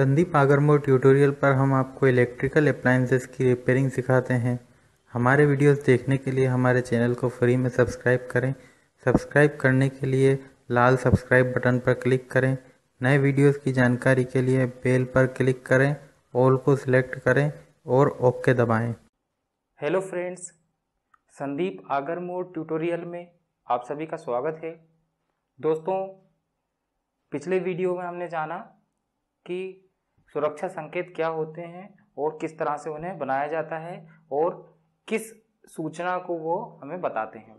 Sandeep Agarmore tutorial पर हम आपको इलेक्ट्रिकल अप्लाइंसेस की रिपेयरिंग सिखाते हैं हमारे वीडियोस देखने के लिए हमारे चैनल को फ्री में सब्सक्राइब करें सब्सक्राइब करने के लिए लाल सब्सक्राइब बटन पर क्लिक करें नए वीडियोस की जानकारी के लिए बेल पर क्लिक करें ऑल को सिलेक्ट करें और ओके दबाएँ hello friends Sandeep Agarmore tutorial में आप सभी का स्वागत है दोस्तों पिछले वीडियो में हमने जाना कि सुरक्षा संकेत क्या होते हैं और किस तरह से उन्हें बनाया जाता है और किस सूचना को वो हमें बताते हैं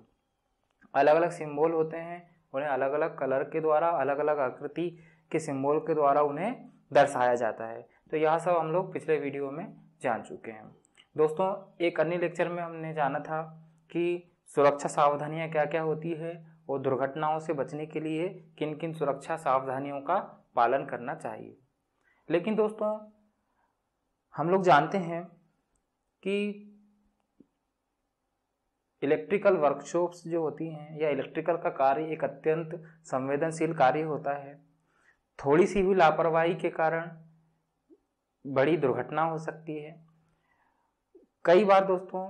अलग अलग सिंबल होते हैं उन्हें अलग अलग कलर के द्वारा अलग अलग आकृति के सिंबल के द्वारा उन्हें दर्शाया जाता है तो यह सब हम लोग पिछले वीडियो में जान चुके हैं दोस्तों एक अन्य लेक्चर में हमने जाना था कि सुरक्षा सावधानियाँ क्या क्या होती है और दुर्घटनाओं से बचने के लिए किन किन सुरक्षा सावधानियों का पालन करना चाहिए लेकिन दोस्तों हम लोग जानते हैं कि इलेक्ट्रिकल वर्कशॉप्स जो होती हैं या इलेक्ट्रिकल का कार्य एक अत्यंत संवेदनशील कार्य होता है थोड़ी सी भी लापरवाही के कारण बड़ी दुर्घटना हो सकती है कई बार दोस्तों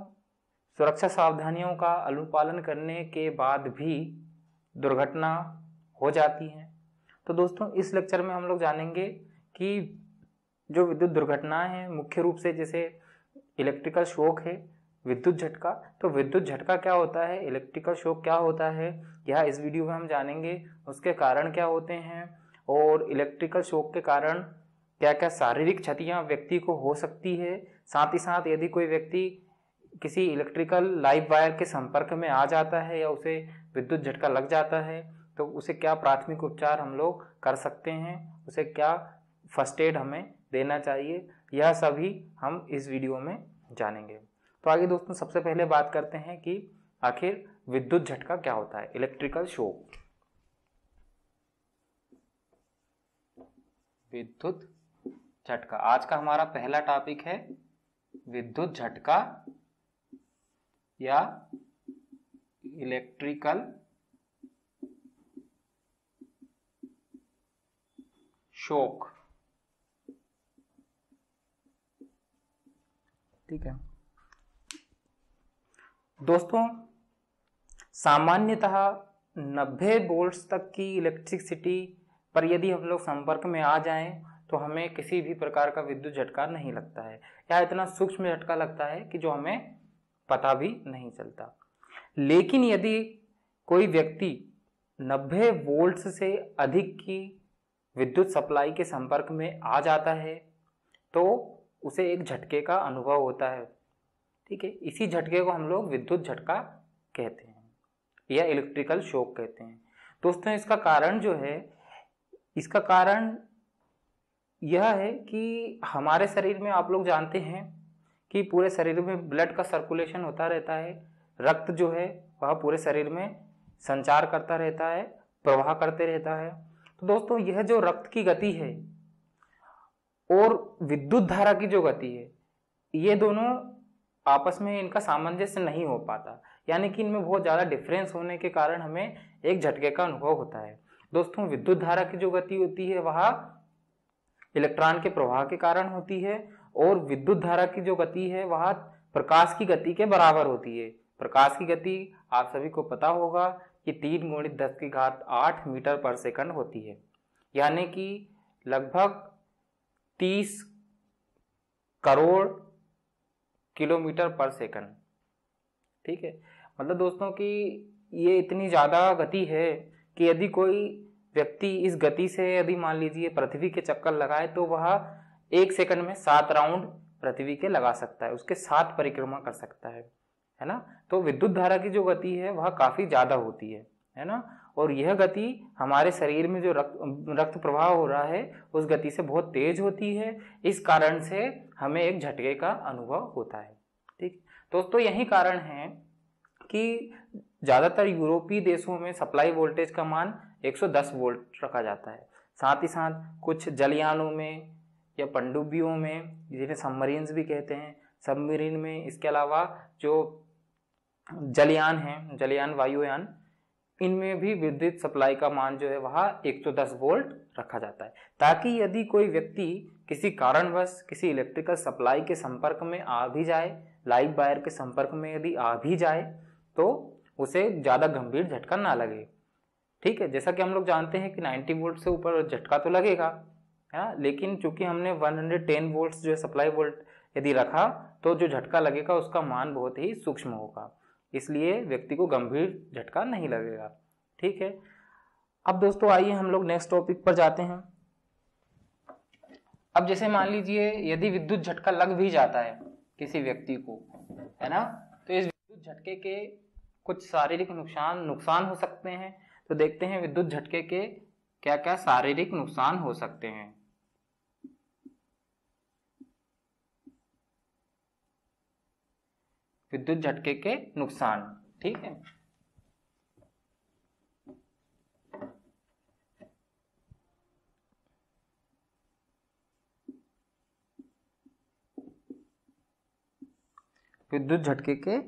सुरक्षा सावधानियों का अनुपालन करने के बाद भी दुर्घटना हो जाती है तो दोस्तों इस लेक्चर में हम लोग जानेंगे कि जो विद्युत दुर्घटनाएं हैं मुख्य रूप से जैसे इलेक्ट्रिकल शोक है विद्युत झटका तो विद्युत झटका क्या होता है इलेक्ट्रिकल शोक क्या होता है यह इस वीडियो में हम जानेंगे उसके कारण क्या होते हैं और इलेक्ट्रिकल शोक के कारण क्या क्या शारीरिक क्षतियाँ व्यक्ति को हो सकती है साथ ही साथ यदि कोई व्यक्ति किसी इलेक्ट्रिकल लाइव वायर के संपर्क में आ जाता है या उसे विद्युत झटका लग जाता है तो उसे क्या प्राथमिक उपचार हम लोग कर सकते हैं उसे क्या फर्स्ट एड हमें देना चाहिए यह सभी हम इस वीडियो में जानेंगे तो आगे दोस्तों सबसे पहले बात करते हैं कि आखिर विद्युत झटका क्या होता है इलेक्ट्रिकल शोक विद्युत झटका आज का हमारा पहला टॉपिक है विद्युत झटका या इलेक्ट्रिकल शोक ठीक है दोस्तों सामान्यतः 90 वोल्ट्स तक की इलेक्ट्रिसिटी पर यदि हम लोग संपर्क में आ जाएं तो हमें किसी भी प्रकार का विद्युत झटका नहीं लगता है या इतना सूक्ष्म झटका लगता है कि जो हमें पता भी नहीं चलता लेकिन यदि कोई व्यक्ति 90 वोल्ट्स से अधिक की विद्युत सप्लाई के संपर्क में आ जाता है तो उसे एक झटके का अनुभव होता है ठीक है इसी झटके को हम लोग विद्युत झटका कहते हैं या इलेक्ट्रिकल शोक कहते हैं दोस्तों इसका कारण जो है इसका कारण यह है कि हमारे शरीर में आप लोग जानते हैं कि पूरे शरीर में ब्लड का सर्कुलेशन होता रहता है रक्त जो है वह पूरे शरीर में संचार करता रहता है प्रवाह करते रहता है तो दोस्तों यह जो रक्त की गति है और विद्युत धारा की जो गति है ये दोनों आपस में इनका सामंजस्य नहीं हो पाता यानी कि इनमें बहुत ज़्यादा डिफरेंस होने के कारण हमें एक झटके का अनुभव होता है दोस्तों विद्युत धारा की जो गति होती है वह इलेक्ट्रॉन के प्रवाह के कारण होती है और विद्युत धारा की जो गति है वह प्रकाश की गति के बराबर होती है प्रकाश की गति आप सभी को पता होगा कि तीन गुणित दस की घात आठ मीटर पर सेकंड होती है यानी कि लगभग तीस करोड़ किलोमीटर पर सेकंड ठीक है मतलब दोस्तों कि ये इतनी ज़्यादा गति है कि यदि कोई व्यक्ति इस गति से यदि मान लीजिए पृथ्वी के चक्कर लगाए तो वह एक सेकंड में सात राउंड पृथ्वी के लगा सकता है उसके सात परिक्रमा कर सकता है है ना तो विद्युत धारा की जो गति है वह काफ़ी ज़्यादा होती है है ना और यह गति हमारे शरीर में जो रक्त रक्त प्रवाह हो रहा है उस गति से बहुत तेज होती है इस कारण से हमें एक झटके का अनुभव होता है ठीक दोस्तों तो यही कारण है कि ज़्यादातर यूरोपीय देशों में सप्लाई वोल्टेज का मान 110 वोल्ट रखा जाता है साथ ही साथ कुछ जलयानों में या पनडुब्बियों में जिन्हें सबमरीन्स भी कहते हैं सबमरीन में इसके अलावा जो जलयान हैं जलयान वायुयान इनमें भी विद्युत सप्लाई का मान जो है वह 110 वोल्ट रखा जाता है ताकि यदि कोई व्यक्ति किसी कारणवश किसी इलेक्ट्रिकल सप्लाई के संपर्क में आ भी जाए लाइव वायर के संपर्क में यदि आ भी जाए तो उसे ज़्यादा गंभीर झटका ना लगे ठीक है जैसा कि हम लोग जानते हैं कि 90 वोल्ट से ऊपर झटका तो लगेगा है ना लेकिन चूंकि हमने 110 वोल्ट जो है सप्लाई वोल्ट यदि रखा तो जो झटका लगेगा उसका मान बहुत ही सूक्ष्म होगा इसलिए व्यक्ति को गंभीर झटका नहीं लगेगा ठीक है अब दोस्तों आइए हम लोग नेक्स्ट टॉपिक पर जाते हैं अब जैसे मान लीजिए यदि विद्युत झटका लग भी जाता है किसी व्यक्ति को है ना तो इस विद्युत झटके के कुछ शारीरिक नुकसान नुकसान हो सकते हैं तो देखते हैं विद्युत झटके के क्या क्या शारीरिक नुकसान हो सकते हैं विद्युत झटके के नुकसान ठीक है विद्युत झटके के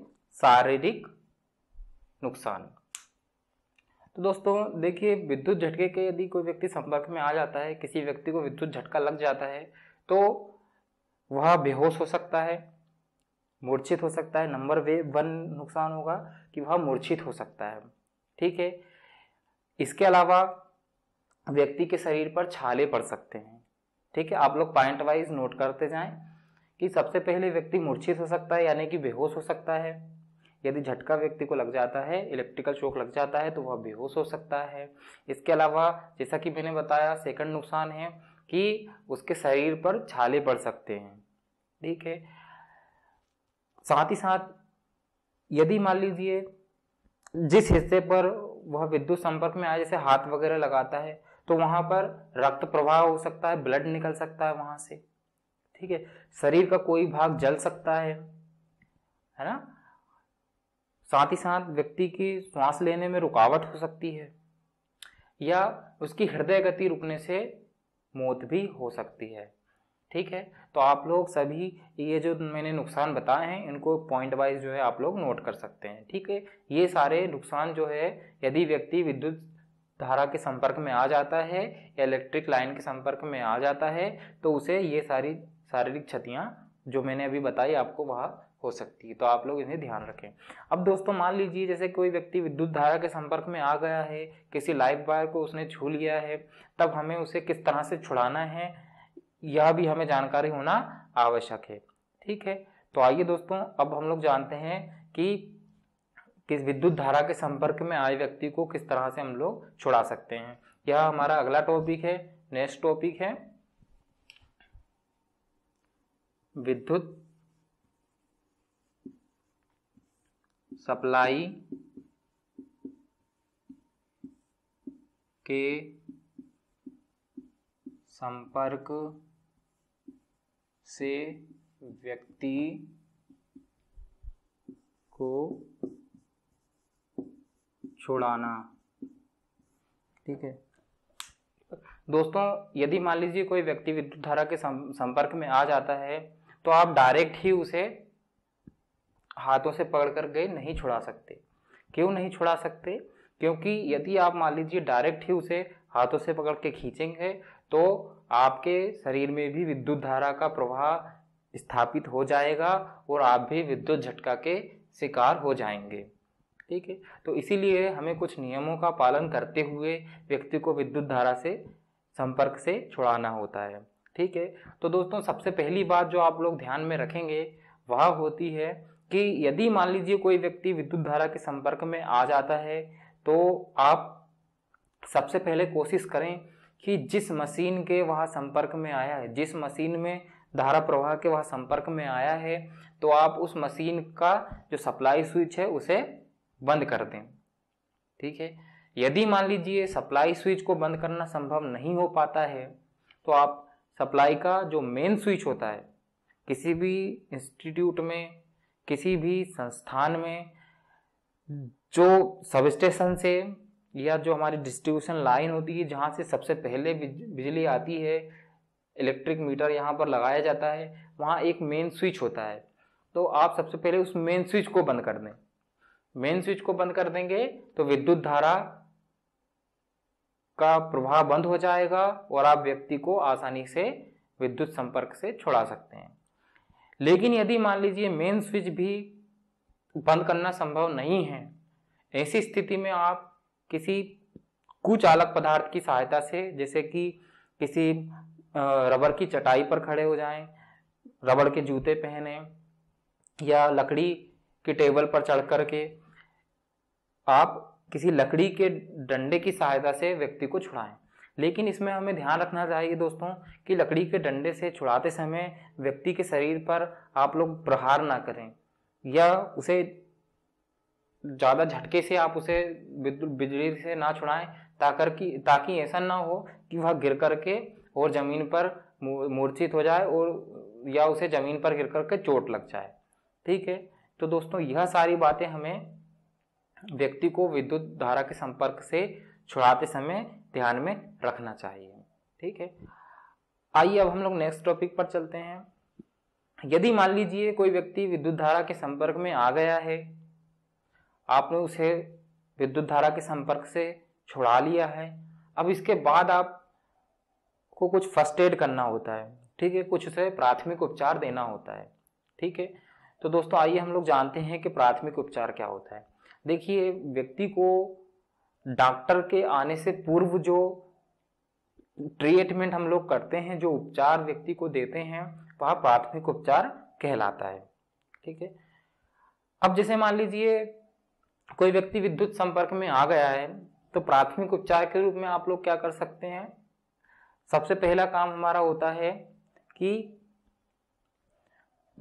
शारीरिक नुकसान तो दोस्तों देखिए विद्युत झटके के यदि कोई व्यक्ति संपर्क में आ जाता है किसी व्यक्ति को विद्युत झटका लग जाता है तो वह बेहोश हो सकता है मूर्छित हो सकता है नंबर वे वन नुकसान होगा कि वह मूर्छित हो सकता है ठीक है इसके अलावा व्यक्ति के शरीर पर छाले पड़ सकते हैं ठीक है आप लोग पॉइंट वाइज नोट करते जाएं कि सबसे पहले व्यक्ति मूर्छित हो सकता है यानी कि बेहोश हो सकता है यदि झटका व्यक्ति को लग जाता है इलेक्ट्रिकल शॉक लग जाता है तो वह बेहोश हो सकता है इसके अलावा जैसा कि मैंने बताया सेकंड नुकसान है कि उसके शरीर पर छाले पड़ सकते हैं ठीक है साथ ही साथ यदि मान लीजिए जिस हिस्से पर वह विद्युत संपर्क में आया जैसे हाथ वगैरह लगाता है तो वहां पर रक्त प्रवाह हो सकता है ब्लड निकल सकता है वहां से ठीक है शरीर का कोई भाग जल सकता है है ना साथ ही साथ व्यक्ति की श्वास लेने में रुकावट हो सकती है या उसकी हृदय गति रुकने से मौत भी हो सकती है ठीक है तो आप लोग सभी ये जो मैंने नुकसान बताए हैं इनको पॉइंट वाइज जो है आप लोग नोट कर सकते हैं ठीक है ये सारे नुकसान जो है यदि व्यक्ति विद्युत धारा के संपर्क में आ जाता है या इलेक्ट्रिक लाइन के संपर्क में आ जाता है तो उसे ये सारी शारीरिक क्षतियाँ जो मैंने अभी बताई आपको वह हो सकती है तो आप लोग इन्हें ध्यान रखें अब दोस्तों मान लीजिए जैसे कोई व्यक्ति विद्युत धारा के संपर्क में आ गया है किसी लाइफ वायर को उसने छू लिया है तब हमें उसे किस तरह से छुड़ाना है यह भी हमें जानकारी होना आवश्यक है ठीक है तो आइए दोस्तों अब हम लोग जानते हैं कि किस विद्युत धारा के संपर्क में आए व्यक्ति को किस तरह से हम लोग छुड़ा सकते हैं यह हमारा अगला टॉपिक है नेक्स्ट टॉपिक है विद्युत सप्लाई के संपर्क से व्यक्ति को छुड़ाना ठीक है दोस्तों यदि मान लीजिए कोई व्यक्ति विद्युत धारा के संपर्क में आ जाता है तो आप डायरेक्ट ही उसे हाथों से पकड़ कर गए नहीं छुड़ा सकते क्यों नहीं छुड़ा सकते क्योंकि यदि आप मान लीजिए डायरेक्ट ही उसे हाथों से पकड़ के खींचेंगे तो आपके शरीर में भी विद्युत धारा का प्रवाह स्थापित हो जाएगा और आप भी विद्युत झटका के शिकार हो जाएंगे ठीक है तो इसीलिए हमें कुछ नियमों का पालन करते हुए व्यक्ति को विद्युत धारा से संपर्क से छुड़ाना होता है ठीक है तो दोस्तों सबसे पहली बात जो आप लोग ध्यान में रखेंगे वह होती है कि यदि मान लीजिए कोई व्यक्ति विद्युत धारा के संपर्क में आ जाता है तो आप सबसे पहले कोशिश करें कि जिस मशीन के वह संपर्क में आया है जिस मशीन में धारा प्रवाह के वह संपर्क में आया है तो आप उस मशीन का जो सप्लाई स्विच है उसे बंद कर दें ठीक है यदि मान लीजिए सप्लाई स्विच को बंद करना संभव नहीं हो पाता है तो आप सप्लाई का जो मेन स्विच होता है किसी भी इंस्टीट्यूट में किसी भी संस्थान में जो सब स्टेशन से या जो हमारी डिस्ट्रीब्यूशन लाइन होती है जहाँ से सबसे पहले बिजली आती है इलेक्ट्रिक मीटर यहाँ पर लगाया जाता है वहाँ एक मेन स्विच होता है तो आप सबसे पहले उस मेन स्विच को बंद कर दें मेन स्विच को बंद कर देंगे तो विद्युत धारा का प्रभाव बंद हो जाएगा और आप व्यक्ति को आसानी से विद्युत संपर्क से छुड़ा सकते हैं लेकिन यदि मान लीजिए मेन स्विच भी बंद करना संभव नहीं है ऐसी स्थिति में आप किसी कुचालक पदार्थ की सहायता से जैसे कि किसी रबड़ की चटाई पर खड़े हो जाएं, रबड़ के जूते पहने या लकड़ी की टेबल पर चढ़ कर के आप किसी लकड़ी के डंडे की सहायता से व्यक्ति को छुड़ाएं लेकिन इसमें हमें ध्यान रखना चाहिए दोस्तों कि लकड़ी के डंडे से छुड़ाते समय व्यक्ति के शरीर पर आप लोग प्रहार ना करें या उसे ज़्यादा झटके से आप उसे विद्युत बिजली से ना छुड़ाएं ताकर कि ताकि ऐसा ना हो कि वह गिर करके और ज़मीन पर मूर्छित हो जाए और या उसे ज़मीन पर गिर करके चोट लग जाए ठीक है तो दोस्तों यह सारी बातें हमें व्यक्ति को विद्युत धारा के संपर्क से छुड़ाते समय ध्यान में रखना चाहिए ठीक है आइए अब हम लोग नेक्स्ट टॉपिक पर चलते हैं यदि मान लीजिए कोई व्यक्ति विद्युत धारा के संपर्क में आ गया है आपने उसे विद्युत धारा के संपर्क से छुड़ा लिया है अब इसके बाद आप को कुछ फर्स्ट एड करना होता है ठीक है कुछ उसे प्राथमिक उपचार देना होता है ठीक है तो दोस्तों आइए हम लोग जानते हैं कि प्राथमिक उपचार क्या होता है देखिए व्यक्ति को डॉक्टर के आने से पूर्व जो ट्रीटमेंट हम लोग करते हैं जो उपचार व्यक्ति को देते हैं वह प्राथमिक उपचार कहलाता है ठीक है अब जैसे मान लीजिए कोई व्यक्ति विद्युत संपर्क में आ गया है तो प्राथमिक उपचार के रूप में आप लोग क्या कर सकते हैं सबसे पहला काम हमारा होता है कि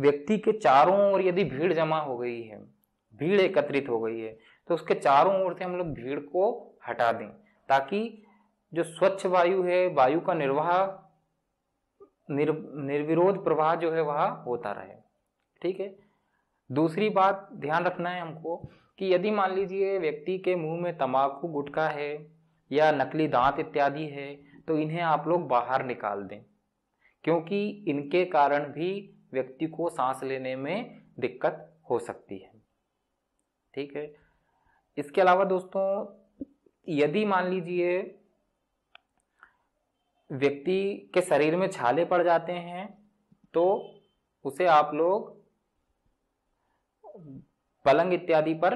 व्यक्ति के चारों ओर यदि भीड़ जमा हो गई है भीड़ एकत्रित हो गई है तो उसके चारों ओर से हम लोग भीड़ को हटा दें ताकि जो स्वच्छ वायु है वायु का निर्वाह निर, निर्विरोध प्रवाह जो है वह होता रहे ठीक है दूसरी बात ध्यान रखना है हमको कि यदि मान लीजिए व्यक्ति के मुंह में तंबाकू गुटखा है या नकली दांत इत्यादि है तो इन्हें आप लोग बाहर निकाल दें क्योंकि इनके कारण भी व्यक्ति को सांस लेने में दिक्कत हो सकती है ठीक है इसके अलावा दोस्तों यदि मान लीजिए व्यक्ति के शरीर में छाले पड़ जाते हैं तो उसे आप लोग पलंग इत्यादि पर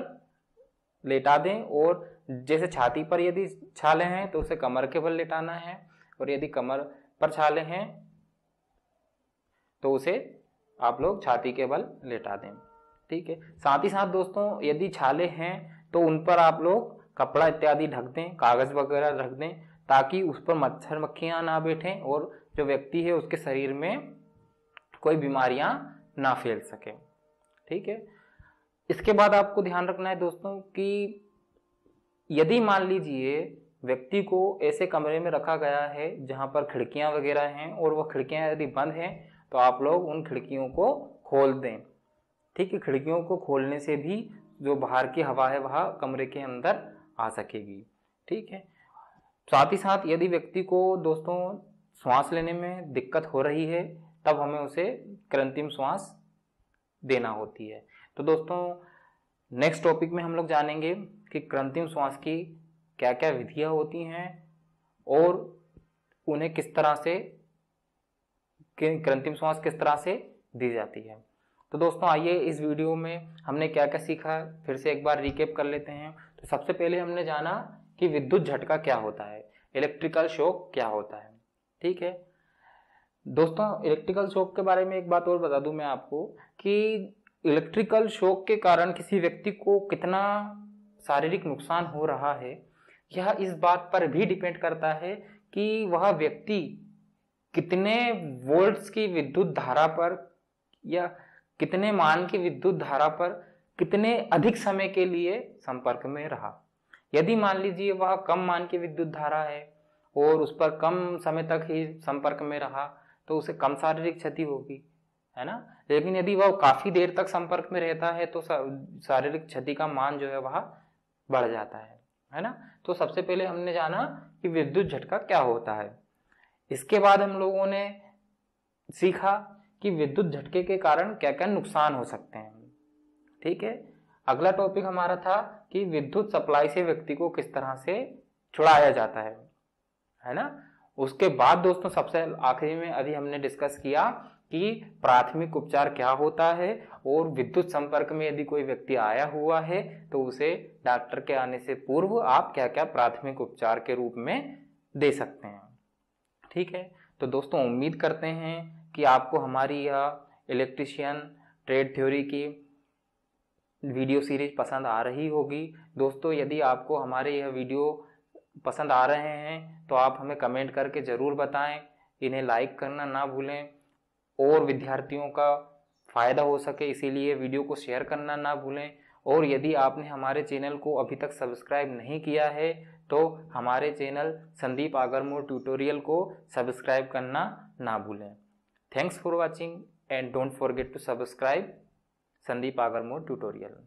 लेटा दें और जैसे छाती पर यदि छाले हैं तो उसे कमर के बल लेटाना है और यदि कमर पर छाले हैं तो उसे आप लोग छाती के बल लेटा दें ठीक है साथ ही साथ दोस्तों यदि छाले हैं तो उन पर आप लोग कपड़ा इत्यादि ढक दें कागज़ वगैरह रख दें ताकि उस पर मच्छर मक्खियाँ ना बैठें और जो व्यक्ति है उसके शरीर में कोई बीमारियाँ ना फैल सकें ठीक है इसके बाद आपको ध्यान रखना है दोस्तों कि यदि मान लीजिए व्यक्ति को ऐसे कमरे में रखा गया है जहाँ पर खिड़कियाँ वगैरह हैं और वह खिड़कियाँ यदि बंद हैं तो आप लोग उन खिड़कियों को खोल दें ठीक है खिड़कियों को खोलने से भी जो बाहर की हवा है वह कमरे के अंदर आ सकेगी ठीक है साथ ही साथ यदि व्यक्ति को दोस्तों श्वास लेने में दिक्कत हो रही है तब हमें उसे कृत्रिम श्वास देना होती है तो दोस्तों नेक्स्ट टॉपिक में हम लोग जानेंगे कि कृत्रिम श्वास की क्या क्या विधियाँ होती हैं और उन्हें किस तरह से कृत्रिम श्वास किस तरह से दी जाती है तो दोस्तों आइए इस वीडियो में हमने क्या क्या सीखा फिर से एक बार रिकेप कर लेते हैं तो सबसे पहले हमने जाना कि विद्युत झटका क्या होता है इलेक्ट्रिकल शोक क्या होता है ठीक है दोस्तों इलेक्ट्रिकल शोक के बारे में एक बात और बता दूं मैं आपको कि इलेक्ट्रिकल शॉक के कारण किसी व्यक्ति को कितना शारीरिक नुकसान हो रहा है यह इस बात पर भी डिपेंड करता है कि वह व्यक्ति कितने वोल्ट्स की विद्युत धारा पर या कितने मान की विद्युत धारा पर कितने अधिक समय के लिए संपर्क में रहा यदि मान लीजिए वह कम मान की विद्युत धारा है और उस पर कम समय तक ही संपर्क में रहा तो उसे कम शारीरिक क्षति होगी है ना लेकिन यदि वह काफी देर तक संपर्क में रहता है तो शारीरिक क्षति का मान जो है वह बढ़ जाता है है ना तो सबसे पहले हमने जाना कि विद्युत झटका क्या होता है इसके बाद हम लोगों ने सीखा कि विद्युत झटके के कारण क्या क्या नुकसान हो सकते हैं ठीक है अगला टॉपिक हमारा था कि विद्युत सप्लाई से व्यक्ति को किस तरह से छुड़ाया जाता है है ना उसके बाद दोस्तों सबसे आखिरी में अभी हमने डिस्कस किया कि प्राथमिक उपचार क्या होता है और विद्युत संपर्क में यदि कोई व्यक्ति आया हुआ है तो उसे डॉक्टर के आने से पूर्व आप क्या क्या प्राथमिक उपचार के रूप में दे सकते हैं ठीक है तो दोस्तों उम्मीद करते हैं कि आपको हमारी यह इलेक्ट्रिशियन ट्रेड थ्योरी की वीडियो सीरीज पसंद आ रही होगी दोस्तों यदि आपको हमारे यह वीडियो पसंद आ रहे हैं तो आप हमें कमेंट करके ज़रूर बताएं इन्हें लाइक करना ना भूलें और विद्यार्थियों का फ़ायदा हो सके इसीलिए वीडियो को शेयर करना ना भूलें और यदि आपने हमारे चैनल को अभी तक सब्सक्राइब नहीं किया है तो हमारे चैनल संदीप आगरमोर ट्यूटोरियल को सब्सक्राइब करना ना भूलें thanks for watching and don't forget to subscribe Sandeep Agarmore tutorial